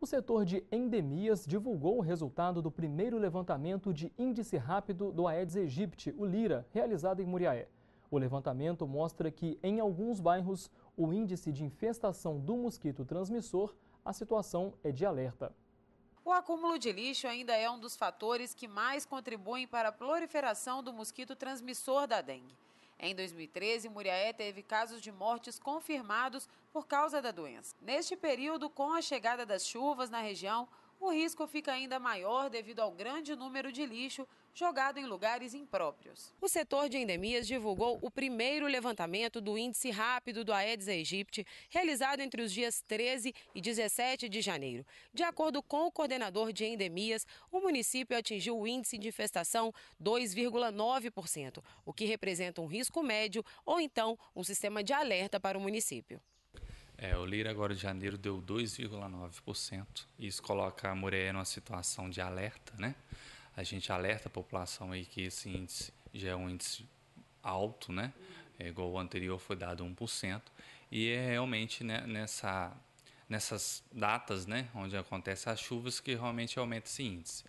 O setor de endemias divulgou o resultado do primeiro levantamento de índice rápido do Aedes aegypti, o LIRA, realizado em Muriaé. O levantamento mostra que, em alguns bairros, o índice de infestação do mosquito transmissor, a situação é de alerta. O acúmulo de lixo ainda é um dos fatores que mais contribuem para a proliferação do mosquito transmissor da dengue. Em 2013, Muriaé teve casos de mortes confirmados por causa da doença. Neste período, com a chegada das chuvas na região, o risco fica ainda maior devido ao grande número de lixo jogado em lugares impróprios. O setor de endemias divulgou o primeiro levantamento do índice rápido do Aedes aegypti, realizado entre os dias 13 e 17 de janeiro. De acordo com o coordenador de endemias, o município atingiu o índice de infestação 2,9%, o que representa um risco médio ou então um sistema de alerta para o município. É, o Lira agora de janeiro deu 2,9%. Isso coloca a Mureia numa situação de alerta, né? A gente alerta a população aí que esse índice já é um índice alto, né? É, igual o anterior foi dado 1%. E é realmente né, nessa, nessas datas, né? Onde acontecem as chuvas que realmente aumenta esse índice.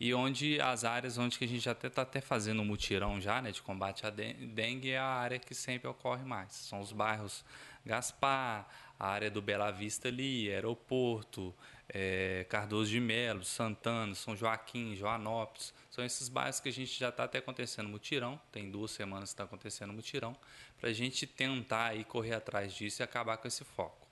E onde as áreas onde que a gente já está até, tá até fazendo um mutirão já, né? De combate à dengue é a área que sempre ocorre mais. São os bairros Gaspar, a área do Bela Vista ali, Aeroporto, é, Cardoso de Melo, Santana, São Joaquim, Joanópolis. São esses bairros que a gente já está até acontecendo mutirão, tem duas semanas que está acontecendo mutirão, para a gente tentar aí correr atrás disso e acabar com esse foco.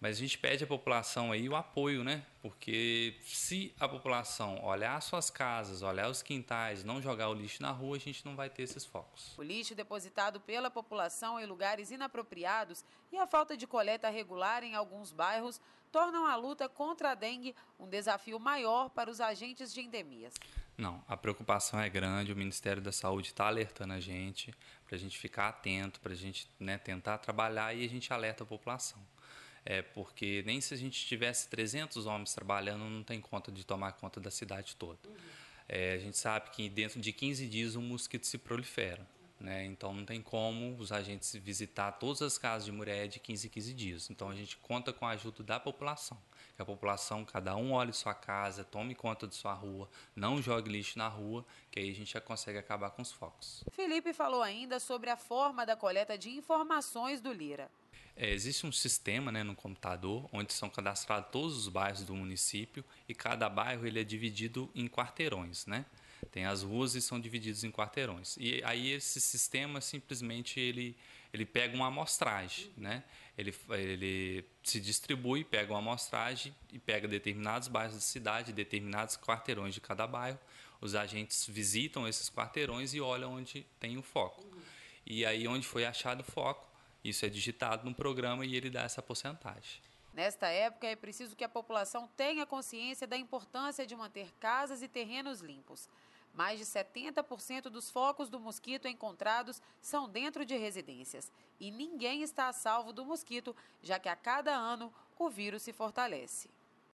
Mas a gente pede à população aí o apoio, né? Porque se a população olhar suas casas, olhar os quintais, não jogar o lixo na rua, a gente não vai ter esses focos. O lixo depositado pela população em lugares inapropriados e a falta de coleta regular em alguns bairros tornam a luta contra a dengue um desafio maior para os agentes de endemias. Não, a preocupação é grande, o Ministério da Saúde está alertando a gente, para a gente ficar atento, para a gente né, tentar trabalhar e a gente alerta a população. É, porque nem se a gente tivesse 300 homens trabalhando, não tem conta de tomar conta da cidade toda. É, a gente sabe que dentro de 15 dias o um mosquito se prolifera. Né? Então não tem como os agentes visitar todas as casas de mulher de 15 em 15 dias. Então a gente conta com a ajuda da população. Que a população, cada um olhe sua casa, tome conta de sua rua, não jogue lixo na rua, que aí a gente já consegue acabar com os focos. Felipe falou ainda sobre a forma da coleta de informações do Lira. É, existe um sistema né, no computador onde são cadastrados todos os bairros do município e cada bairro ele é dividido em quarteirões, né? Tem as ruas e são divididos em quarteirões. E aí esse sistema simplesmente ele, ele pega uma amostragem, né? Ele, ele se distribui, pega uma amostragem e pega determinados bairros da cidade, determinados quarteirões de cada bairro. Os agentes visitam esses quarteirões e olham onde tem o foco. E aí onde foi achado o foco, isso é digitado num programa e ele dá essa porcentagem. Nesta época, é preciso que a população tenha consciência da importância de manter casas e terrenos limpos. Mais de 70% dos focos do mosquito encontrados são dentro de residências. E ninguém está a salvo do mosquito, já que a cada ano o vírus se fortalece.